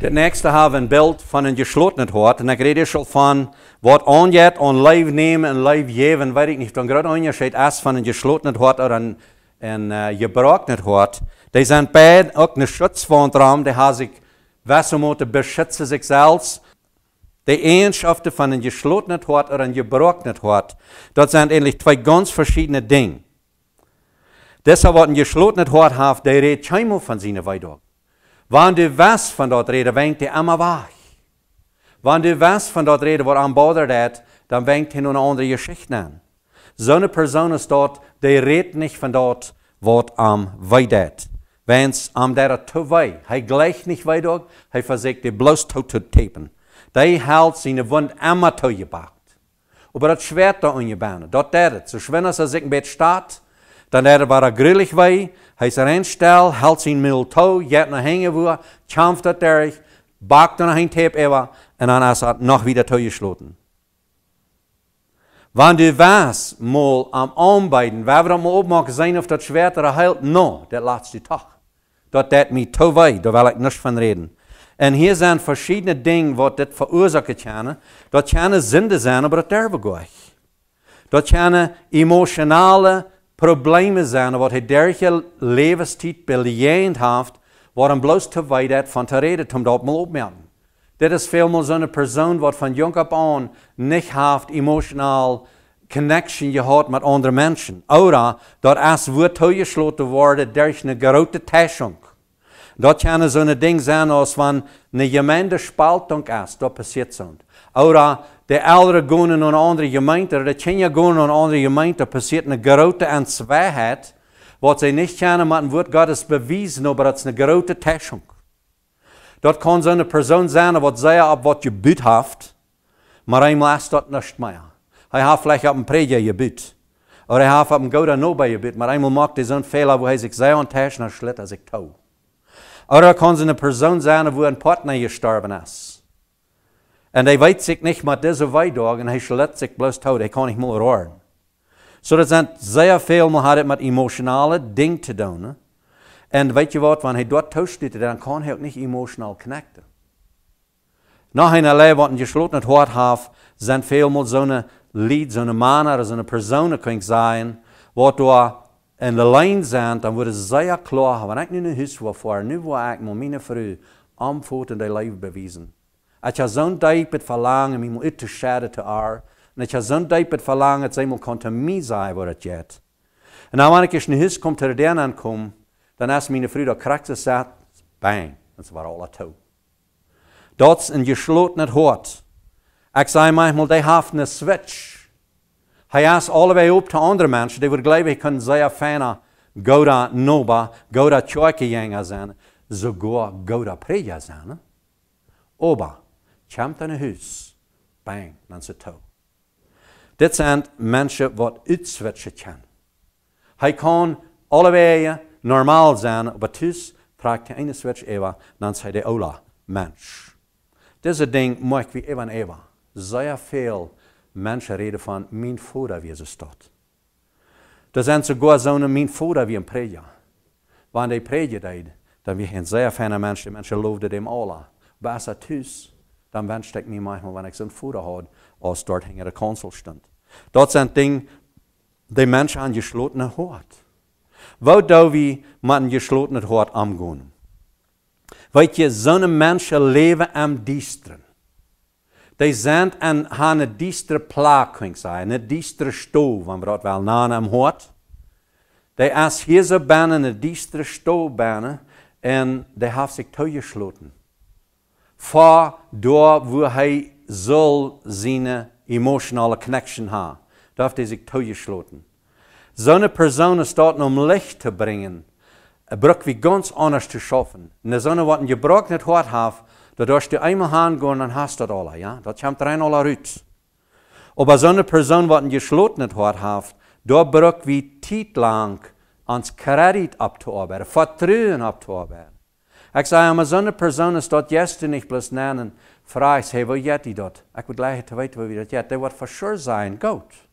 Det nächste har vi en bild från en geslutenhet. När jag redde själv från vad ånget och live nehmen och live geben, vet jag inte. Den gröna underschied är från en geslutenhet eller en, en uh, eh, gebrockenhet. Det är en bäd och en skyddsvåndraum. Det har sich Wassermotor beschützt sich selbst. Die Eigenschaften von einem geschlossenen Hort oder einem gebrochenen Hort, das sind eigentlich zwei ganz verschiedene Dinge. Deshalb, was ein geschlossener Hort hat, der redet scheinbar von seiner Weidung. Wenn du weißt von dort reden, wenkt er immer wach. Wenn du weißt von dort reden, wo am Boden redet, dann wenkt er nur eine andere Geschichte an. So eine Person ist dort, die redet nicht von dort, wo am weidet. Wenn's am der zu wei, hei gleich nicht weit dort, er versucht, die bloß tot zu tapen. Der hält seine Wund immer zu gebracht. Aber das Schwert da ungebannt, dort der, so schön als er sich im Bett steht, dann der war er grillig wei, Hij zei een stel, helpt zijn toe, jet naar hingen woer, chamft dat derig, bakt naar een tape ewa, en dan is dat nog weer Wanneer du was mal am beiden, wer wir mal obmachen sein auf dat Schwert er heilt, no, der du toch. Dat dat mi to wei, da wil ik nicht van reden. En hier zijn verschillende dingen wat dit veroorzaken kan. Dat kan zinde zijn, maar dat durven we Dat kan emotionale problemen zijn wat hij dergelijke levenstijd beleend heeft, hem bloos te wijd van te reden, om dat mal opmerken. Dit is veelmaal zo'n persoon wat van jong op aan niet heeft emotionaal connection gehad met andere mensen. Ora, dat als wordt toegesloten worden door een grote täschung. Dat kan zo'n ding zijn als van een Spaltung is, dat passiert zo'n. Ora, de oudere gaan in een andere gemeente, de jongere gaan in een andere gemeente, passiert een grote aanzwaarheid. Wat zij niet kennen, maar wordt Gottes bewezen, maar het is een grote täuschung. Dat kan zo'n persoon zijn, wat zij op wat je bid heeft, maar hij maakt dat niet meer. Hij heeft vielleicht op een predje gebid. Of hij heeft op een goede je gebid, maar eenmaal maakt hij zo'n fehler, waar hij zich zeer onttäuscht en als ik touw. Of er kan zo'n persoon zijn, waar een partner gestorven is. En hij weet zich niet, mit deze Weit hij schlet zich sich bloß tot, Hij kan nicht meer roeren. So zijn zeer veel viel, man hat mit Dingen te doen. En weet je wat, wenn hij dort totsteht, dan kan hij ook niet emotional connecten. een leven Lehre, was geschlossen hart heeft, zijn veel so zo'n Lied, zo'n eine Mann oder so eine Person können sein, in de lijn zijn, dan wordt het zeer klaar. Wanneer ik nu naar huis wil voor, nu wil ik met mijn vrouw antwoord in de leven bewijzen. At je zo'n daipet verlangen, mi mo itte shade te ar. En at je zo'n daipet verlangen, het zij mo konta mi zijn waar het jet. En nou wanneer ik in his kom ter den aankom, dan is mijn vrouw krak ze zat, bang, en ze waren alle toe. Dat is een net hoort. Ik zei manchmal, die heeft een switch. Hij is allebei op te andere mensen, die worden gelijk kan zeggen, fijna, goda noba, goda tjoike jenga zijn, zo goa goda preja zijn. Eh? Oba, Komt aan een huis, bang, dan ze toe. Dit zijn mensen wat uitswitchen kan. Hij kan allebei normaal zijn, maar thuis trekt hij een switch even, dan zei de ola, mens. Deze ding maakt wie even even. Zeer veel mensen reden van mijn vader wie ze staat. Dat zijn sogar zo'n mijn vader wie een preja. Wanneer hij prediger deed, dan wie een zeer fijne mensen, mensen loofden hem Allah. Waar als thuis dan wenschte ik niet manchmal, wenn ik so einen had, als dort hinter der Kanzel stand. Das sind Dinge, die Menschen an geschlossenen Hort. Wo do wie je geschlossenen Hort amgehen? Weet je, zo'n mensen leven am diesteren. Die zijn en gaan een diestere plaag, kan Een diestere stoel, want we dat wel na hem hoort. Die als hier zo binnen een diestere stoel binnen en die heeft zich toegesloten. vor door wo hij soll seine emotionale connection haben, darf er sich togeschloten. So eine Person ist dort, um Licht zu bringen, eine Brücke wie ganz anders zu schaffen. In der Sonne, was ihr Brücke nicht hart da darfst du einmal hingehen und hast das alle, ja? Da kommt rein alle rüts. Aber so eine Person, was ihr Schlot nicht hart da Brücke wie Zeit lang ans Kredit abzuarbeiten, Vertrauen abzuarbeiten. Ek sê om 'n sonde persoon is tot jeste nicht bloß nennen. Vra ek sê, "Wat jy dit dort?" Ek wil gleich te weet, wat jy dit. Dit wird verseker sein, gut.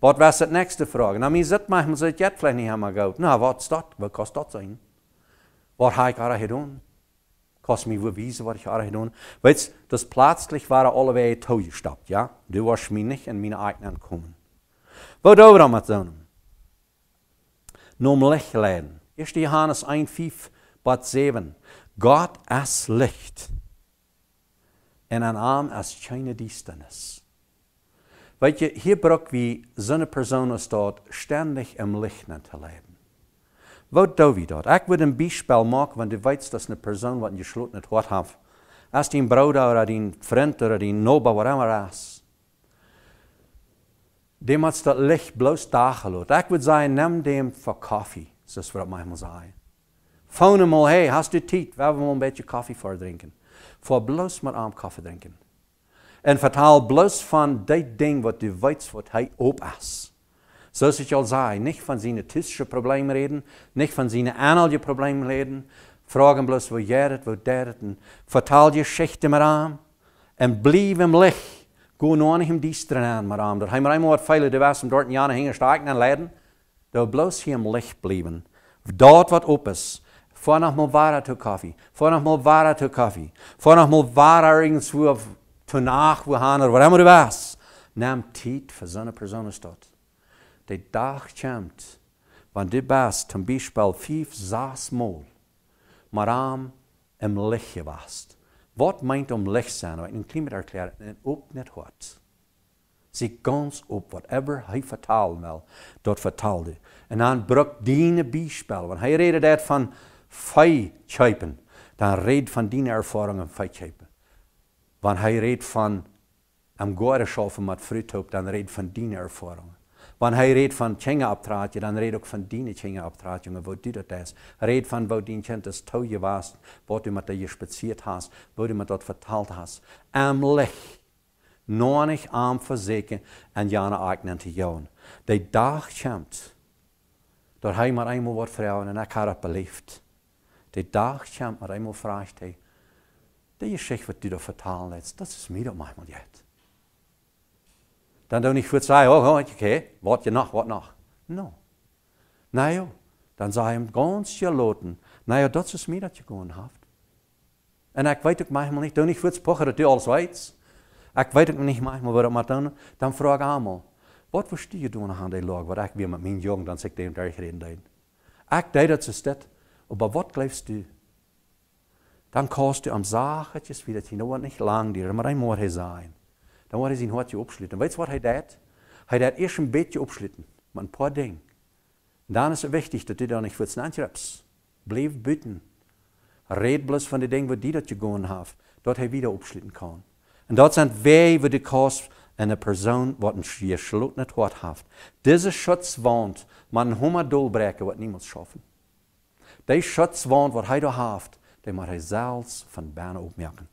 Wat was die nächste Frage? Na, mir sitzt manchmal so, jetzt vielleicht nicht einmal gut. Na, was ist das? Was kostet das sein? Was habe ich gerade getan? Kannst du mir beweisen, was ich gerade getan Weißt das plötzlich waren alle wege tollgestoppt, ja? Du warst mir nicht in meine eigenen kommen. Wo du damit so? Nur um Lächeln. 1. Johannes 1, 5. Part 7. God als Licht en een Arm als keine Distanz. Weet je, hier braucht wie zo'n persoon Person dat dort, ständig im Licht zu leven. Wat doe we dat? Ik wil een bijspel maken, want je weet dat een persoon wat je slot niet wat heeft. Als die broeder of die vriend of die noba, whatever is. Die moet dat licht bloos dagen laten. Ik wil zeggen, neem die voor koffie, zoals we dat manchmal zeggen. Phone hem al, hey, hast du tijd? We hebben we een beetje koffie voor drinken. Voor bloos maar aan koffie drinken. En vertaal bloos van dit ding wat du weet wat hij op is. Zoals ik al zei, niet van zijn typische problemen reden, niet van zijn aanhalje problemen reden. Vragen bloos wat jij het, wat daar het. vertaal je schichten maar aan. En blijf hem licht. Go aan hem diesteren aan maar aan. Dat hij maar eenmaal wat feile de was om dort in jaar hingen staken en leiden. Dat bloos hem licht blijven. Dat wat op is. Fónachmó bhara tú caí, Fónachmó bhara tú caí, Fónachmó bhararing sú a tú nach bhhanar bhar amar bheas, Nam tíit fa zona personastot. De dach chemt, van dit baas tan bíspel fief zas mol. maar am im lichtje bast. Wat meint om licht zijn in een klimaaterklaar en ook net wat? Zie gans op whatever hij vertalen wil, dort vertaalde. En dan brok diene bíspel, want hij redet dat van fei tjeipen, dan reed van die ervaringen fei tjeipen. Wanneer hij reed van am gore schaffen met fruithoop, dan reed van die ervaringen. Wanneer hij reed van tjenga optraatje, dan reed ook van die tjenga optraatje, wat die dat is. Reed van wat die tjentes touwje was, wat u met dat je spaziert hast, wat u met dat vertaald hast. Am lech nonig aan verzeker en jane eignen te jouwen. Die dag komt, dat hij maar eenmaal wordt vrouwen en ik heb het beleefd. die dagchem maar einmal fragt, hij, die Geschichte, wat die daar vertalen hebt, das ist mir doch manchmal jetzt. Dann doe ik voor oh, okay, wat je nog, wat nog. No. Naja, dan zei hem ganz geloten, naja, das ist mir, das je gewoon haft. En ik weet ook manchmal nicht, doe ik voor spochen dat je alles weet. Ich weiß auch nicht manchmal wat ik moet doen, Dann vraag ik einmal, was verstehe je doen aan die Lage, wat ik weer met mijn jongen, dan zeg ik tegen reden. Ik deed dat ze stedt. Aber wat glaubst du? Dan kost du am Sachetjes wieder nou hinaus niet lang dir, maar een moet hij zijn. Dan wordt hij zijn hartje opschlitten. Weet je wat hij deed? Hij deed eerst een beetje opschlitten. maar een paar dingen. dan is het wichtig dat hij daar niet voor snapt. Blijf buiten. Red bloß van de dingen wat die dat je gewoon heeft, dat hij weer opschlitten kan. En dat zijn wij die de kost en een persoon wat een gesloten hart heeft. Deze schutz woont, een hummer doorbreken wat niemand schaffen die schuts wat hij daar heeft, die moet hij zelfs van binnen opmerken.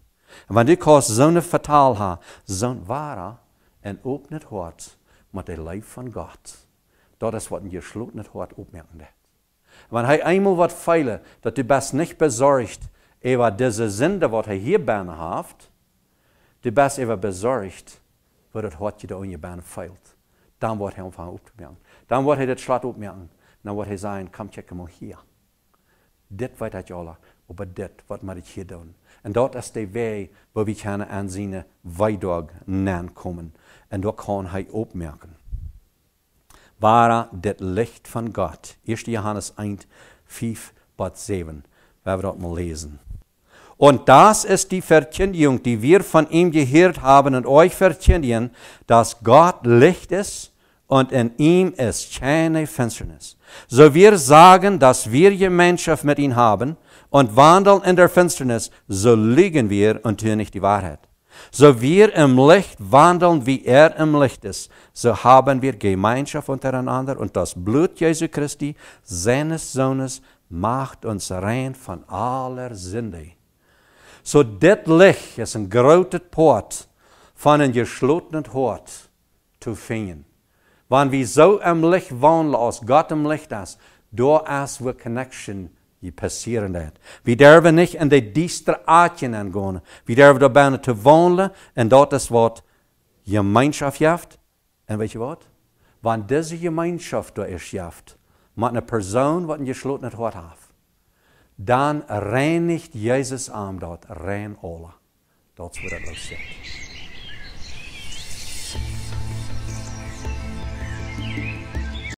En wanneer ik als zo'n vertaal ha, zo'n ware en opnet hart, met de lijf van God. Dat is wat een gesloten hart opmerken Wanneer hij eenmaal wat feile, dat hij best niet bezorgd, over deze zinde wat hij hier binnen heeft, du best even bezorgd, wat het hartje daar in je binnen feilt. Dan wordt hij ontvangen opmerken. Dan wordt hij het schat opmerken. Dan wordt hij zeggen, kom check hem hier. Dit weet dat alle, over dit wat moet ik hier doen. En dat is de weg waar we kunnen aanzien weidag nan komen. En dat kan hij opmerken. Waar dit licht van Gott. 1. Johannes 1, 5, 7. Werden wir dort mal lesen. Und das ist die Verkündigung, die wir von ihm gehört haben und euch verkündigen, dass Gott Licht ist und in ihm ist keine Finsternis. So wir sagen, dass wir Gemeinschaft mit ihm haben und wandeln in der Finsternis, so liegen wir und tun nicht die Wahrheit. So wir im Licht wandeln, wie er im Licht ist, so haben wir Gemeinschaft untereinander und das Blut Jesu Christi, seines Sohnes, macht uns rein von aller Sünde. So das Licht ist ein großes Port von einem geschlossenen Hort zu finden. Wenn wie zo im Licht wandeln, als Gott im Licht ist, door as we Connection die passieren hat. Wir dürfen niet in diestere düstere Artchen gaan? Wie durven da bijna te wandelen en dat is wat gemeenschap jaft. En weet je wat? Wanneer deze gemeenschap door is jaft, met een persoon wat een gesloten hart af, dan reinigt Jezus aan dat rein alle. Dat is wat wil zeggen.